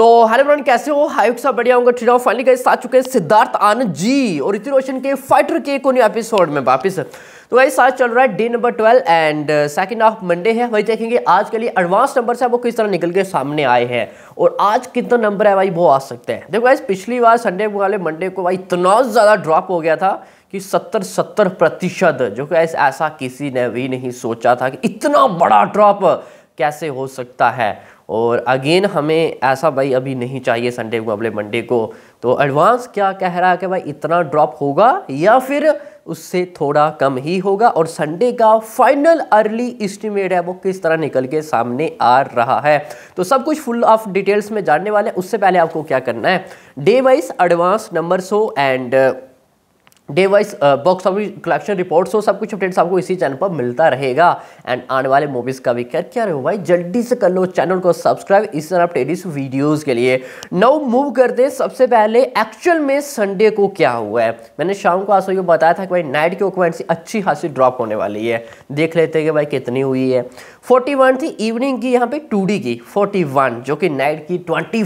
तो hello friend कैसे हो हाई सब बढ़िया होंगे ठीक फाइनली गाइस आ चुके हैं सिद्धार्थ आनंद जी और ऋतिक रोशन के फाइटर के कोनी एपिसोड में वापस तो वही साथ चल रहा है day number twelve and second half Monday है वही देखेंगे आज के लिए एडवांस नंबर से वो किस तरह निकल के सामने आए हैं और आज कितना नंबर है भाई वो आ सकते हैं देखो भाई पिछली बार संडे वाले मंडे को भाई इतना ज़्यादा ड्रॉप हो गया था कि सत्तर सत्तर प्रतिशत जो कि ऐसा किसी ने भी नहीं सोचा था कि इतना बड़ा ड्रॉप कैसे हो सकता है और अगेन हमें ऐसा भाई अभी नहीं चाहिए संडे को अगले मंडे को तो एडवांस क्या कह रहा है कि भाई इतना ड्रॉप होगा या फिर उससे थोड़ा कम ही होगा और संडे का फाइनल अर्ली इस्टीमेट है वो किस तरह निकल के सामने आ रहा है तो सब कुछ फुल ऑफ डिटेल्स में जानने वाले हैं उससे पहले आपको क्या करना है day wise advance number so and day wise box office collection reports हो सब कुछ अपडेट्स आपको इसी चैनल पर मिलता रहेगा एंड आने वाले मूवीज़ का भी कर क्या रहे हो भाई जल्दी से कर लो चैनल को सब्सक्राइब इस तरह अपडेट इस वीडियोज़ के लिए नाउ मूव करते सबसे पहले एक्चुअल में संडे को क्या हुआ है मैंने शाम को आसो को बताया था कि भाई नाइट की ऑक्यूपेंसी अच्छी खासी ड्रॉप होने वाली है देख लेते हैं कि भाई कितनी हुई है फोर्टी थी इवनिंग की यहाँ पे टू की फोर्टी जो कि नाइट की ट्वेंटी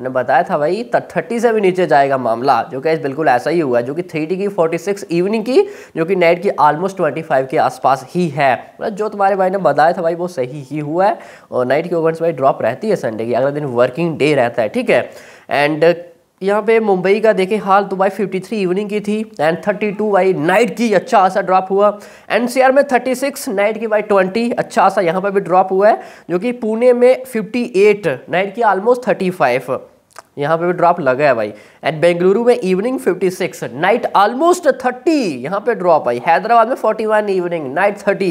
मैंने बताया था भाई थर्टी से भी नीचे जाएगा मामला जो कि बिल्कुल ऐसा ही हुआ जो कि थ्री की फोर्टी सिक्स इवनिंग की जो कि नाइट की ऑलमोस्ट फाइव के आसपास ही है मतलब जो तुम्हारे भाई ने बताया था भाई वो सही ही हुआ है और नाइट की ओवर भाई ड्रॉप रहती है संडे की अगला दिन वर्किंग डे रहता है ठीक है एंड यहाँ पे मुंबई का देखें हाल तो बाई 53 इवनिंग की थी एंड 32 बाई नाइट की अच्छा खासा ड्रॉप हुआ एनसीआर में 36 नाइट की बाई 20 अच्छा खासा यहाँ पर भी ड्रॉप हुआ है जो कि पुणे में 58 नाइट की ऑलमोस्ट 35 यहाँ पे भी ड्रॉप लगा है भाई एंड बेंगलुरु में इवनिंग 56 नाइट ऑलमोस्ट 30 यहाँ पे ड्रॉप आई हैदराबाद में 41 इवनिंग नाइट 30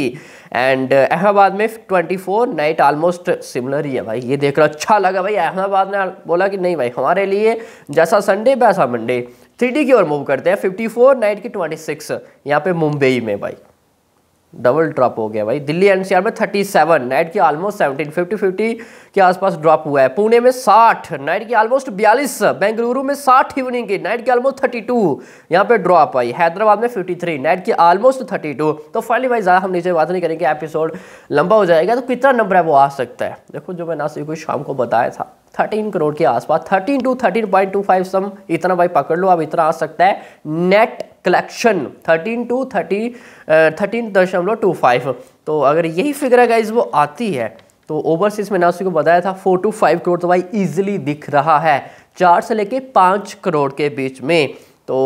एंड अहमदाबाद में 24 नाइट ऑलमोस्ट सिमिलर ही है भाई ये देख रहा अच्छा लगा भाई अहमदाबाद ने बोला कि नहीं भाई हमारे लिए जैसा संडे वैसा मंडे थ्री की ओर मूव करते हैं फिफ्टी नाइट की ट्वेंटी यहाँ पे मुंबई में भाई डबल ड्रॉप हो गया भाई दिल्ली एनसीआर में 37 नाइट की ऑलमोस्ट 17 50 50 के आसपास ड्रॉप हुआ है पुणे में 60 नाइट की ऑलमोस्ट 42 बेंगलुरु में 60 इवनिंग की नाइट की ऑलमोस्ट 32 टू यहाँ पर ड्रॉप आई हैदराबाद में 53 नाइट की ऑलमोस्ट 32 तो फाइनली भाई ज़्यादा हम नीचे बात नहीं करेंगे एपिसोड लंबा हो जाएगा तो कितना नंबर है वो आ सकता है देखो जो मैं नासिक को शाम को बताया था 13 करोड़ के आसपास 13 टू 13.25 सम इतना भाई पकड़ लो अब इतना आ सकता है net collection thirteen two thirty thirteen दशमलव टू फाइव तो अगर यही फिगर है गाइज वो आती है तो ओवरसीज में उसी को बताया था फोर टू फाइव करोड़ तो भाई इजिली दिख रहा है चार से लेके पाँच करोड़ के बीच में तो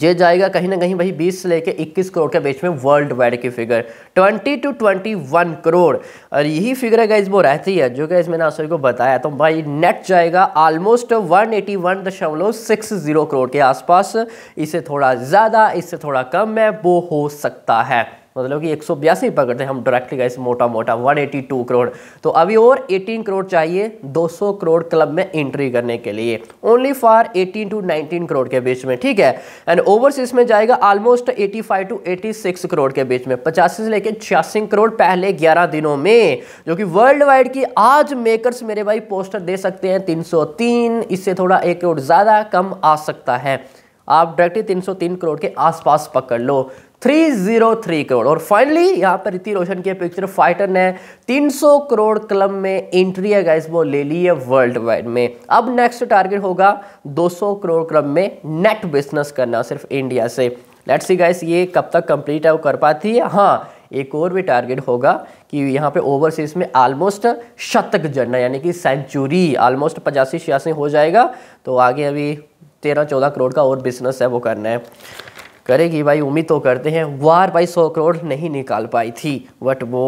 जे जाएगा कहीं ना कहीं भाई 20 से लेके 21 करोड़ के बीच में वर्ल्ड वाइड की फिगर 20 टू 21 करोड़ और यही फिगर है गाइज वो रहती है जो गाइज मैंने आप सभी को बताया तो भाई नेट जाएगा ऑलमोस्ट 181.60 करोड़ के आसपास इससे थोड़ा ज़्यादा इससे थोड़ा कम है वो हो सकता है मतलब कि एक सौ बयासी पकड़ते हैं हम डायरेक्टली गए मोटा मोटा 182 करोड़ तो अभी और 18 करोड़ चाहिए 200 करोड़ क्लब में एंट्री करने के लिए ओनली फॉर 18 टू 19 करोड़ के बीच में ठीक है एंड ओवरसीज में जाएगा ऑलमोस्ट 85 टू 86 करोड़ के बीच में पचासी से लेकर छियासी करोड़ पहले ग्यारह दिनों में जो कि वर्ल्ड वाइड की आज मेकर्स मेरे भाई पोस्टर दे सकते हैं 303 इससे थोड़ा एक करोड़ ज़्यादा कम आ सकता है आप डायरेक्टली 303 करोड़ के आसपास पकड़ लो 303 करोड़ और फाइनली यहाँ पर ऋतिक रोशन की पिक्चर फाइटर ने 300 करोड़ क्लब में एंट्री है गाइस वो ले ली है वर्ल्ड वाइड में अब नेक्स्ट टारगेट होगा 200 करोड़ क्लब में नेट बिजनेस करना सिर्फ इंडिया से लेट्स सी गाइस ये कब तक कंप्लीट है वो कर पाती है हाँ एक और भी टारगेट होगा कि यहाँ पे ओवरसीज में ऑलमोस्ट शतक जड़ना यानी कि सेंचुरी ऑलमोस्ट पचासी छियासी हो जाएगा तो आगे अभी तेरह चौदह करोड़ का और बिजनेस है वो करना है करेगी भाई उम्मीद तो करते हैं वार भाई सौ करोड़ नहीं निकाल पाई थी बट वो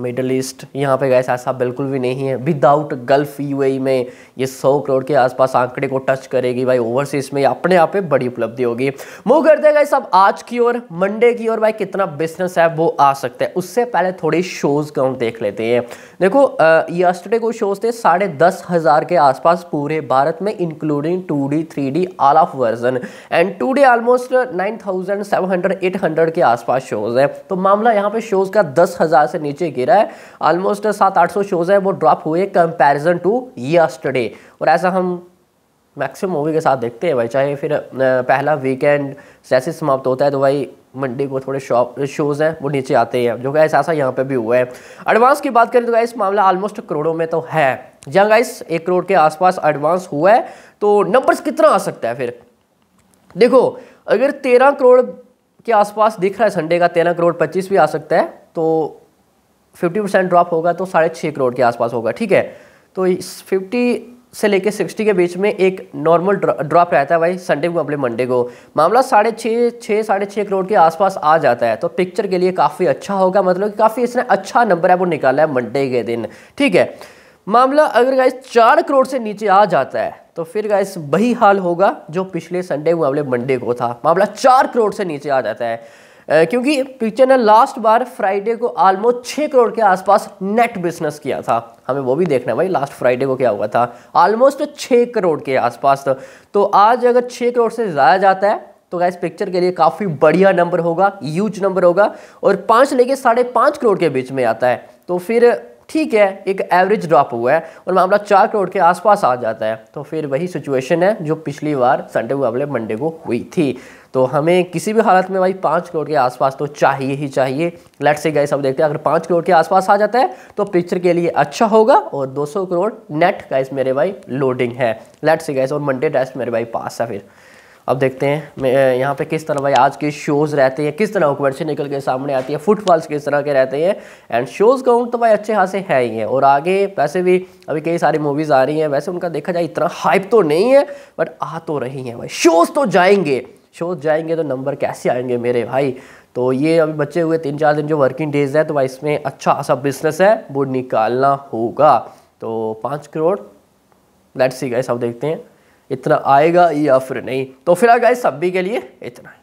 मिडल ईस्ट यहाँ पे गए ऐसा बिल्कुल भी नहीं है विदाउट गल्फ यू में ये सौ करोड़ के आसपास आंकड़े को टच करेगी भाई ओवरसीज में अपने आप पे बड़ी उपलब्धि होगी मूव करते गए सब आज की ओर मंडे की ओर भाई कितना बिजनेस है वो आ सकता है उससे पहले थोड़ी शोज़ काउंट देख लेते हैं देखो यस्टरडे को शोज़ थे साढ़े दस हज़ार के आसपास पूरे भारत में including two D three D all of version and two D almost nine thousand thousand seven hundred eight hundred के आसपास शोज़ है तो मामला यहाँ पे शोज़ का दस हज़ार से नीचे गिरा है ऑलमोस्ट सात आठ सौ शोज़ है वो ड्रॉप हुए कंपैरिजन टू यस्टरडे और ऐसा हम मैक्सिमम मूवी के साथ देखते हैं भाई चाहे फिर पहला वीकेंड जैसे समाप्त होता है तो भाई मंडे को थोड़े शॉप शोज़ हैं वो नीचे आते हैं जो गैस ऐसा यहाँ पे भी हुआ है एडवांस की बात करें तो गैस मामला ऑलमोस्ट करोड़ों में तो है जहाँ गैस एक करोड़ के आसपास एडवांस हुआ है तो नंबर्स कितना आ सकता है फिर देखो अगर तेरह करोड़ के आसपास दिख रहा है संडे का तेरह करोड़ पच्चीस भी आ सकता है तो फिफ्टी परसेंट ड्रॉप होगा तो साढ़े छः करोड़ के आसपास होगा ठीक है तो फिफ्टी से लेके सिक्सटी के बीच में एक नॉर्मल ड्रॉप रहता है भाई संडे को अपने मंडे को मामला साढ़े छः छः साढ़े छः करोड़ के आसपास आ जाता है तो पिक्चर के लिए काफ़ी अच्छा होगा मतलब कि काफ़ी इसने अच्छा नंबर है वो निकाला है मंडे के दिन ठीक है मामला अगर गाइस चार करोड़ से नीचे आ जाता है तो फिर गाइस वही हाल होगा जो पिछले संडे मामले मंडे को था मामला चार करोड़ से नीचे आ जाता है क्योंकि पिक्चर ने लास्ट बार फ्राइडे को ऑलमोस्ट छः करोड़ के आसपास नेट बिजनेस किया था हमें वो भी देखना है भाई लास्ट फ्राइडे को क्या हुआ था ऑलमोस्ट छः करोड़ के आसपास था तो आज अगर छः करोड़ से ज़्यादा जाता है तो गाइस पिक्चर के लिए काफ़ी बढ़िया नंबर होगा यूज नंबर होगा और पाँच लेके साढ़े पाँच करोड़ के बीच में आता है तो फिर ठीक है एक एवरेज ड्रॉप हुआ है और मामला चार करोड़ के आसपास आ जाता है तो फिर वही सिचुएशन है जो पिछली बार संडे मुकाबले मंडे को हुई थी तो हमें किसी भी हालत में भाई पाँच करोड़ के आसपास तो चाहिए ही चाहिए लेट से गए सब देखते हैं अगर पाँच करोड़ के आसपास आ जाता है तो पिक्चर के लिए अच्छा होगा और 200 करोड़ नेट गाइस मेरे भाई लोडिंग है लेट से गए और मंडे टेस्ट मेरे भाई पास है फिर अब देखते हैं यहाँ पे किस तरह भाई आज के शोज़ रहते हैं किस तरह ऊपर से निकल के सामने आती है फुटफॉल्स किस तरह के रहते हैं एंड शोज़ काउंट तो भाई अच्छे खासे है ही है और आगे वैसे भी अभी कई सारी मूवीज़ आ रही हैं वैसे उनका देखा जाए इतना हाइप तो नहीं है बट आ तो रही हैं भाई शोज़ तो जाएंगे शोज़ जाएंगे तो नंबर कैसे आएंगे मेरे भाई तो ये अभी बचे हुए तीन चार दिन जो वर्किंग डेज़ है तो भाई इसमें अच्छा खासा बिजनेस है वो निकालना होगा तो पाँच करोड़ लेट्स सी गाइस अब देखते हैं इतना आएगा या फिर नहीं तो फिर आ गए सभी के लिए इतना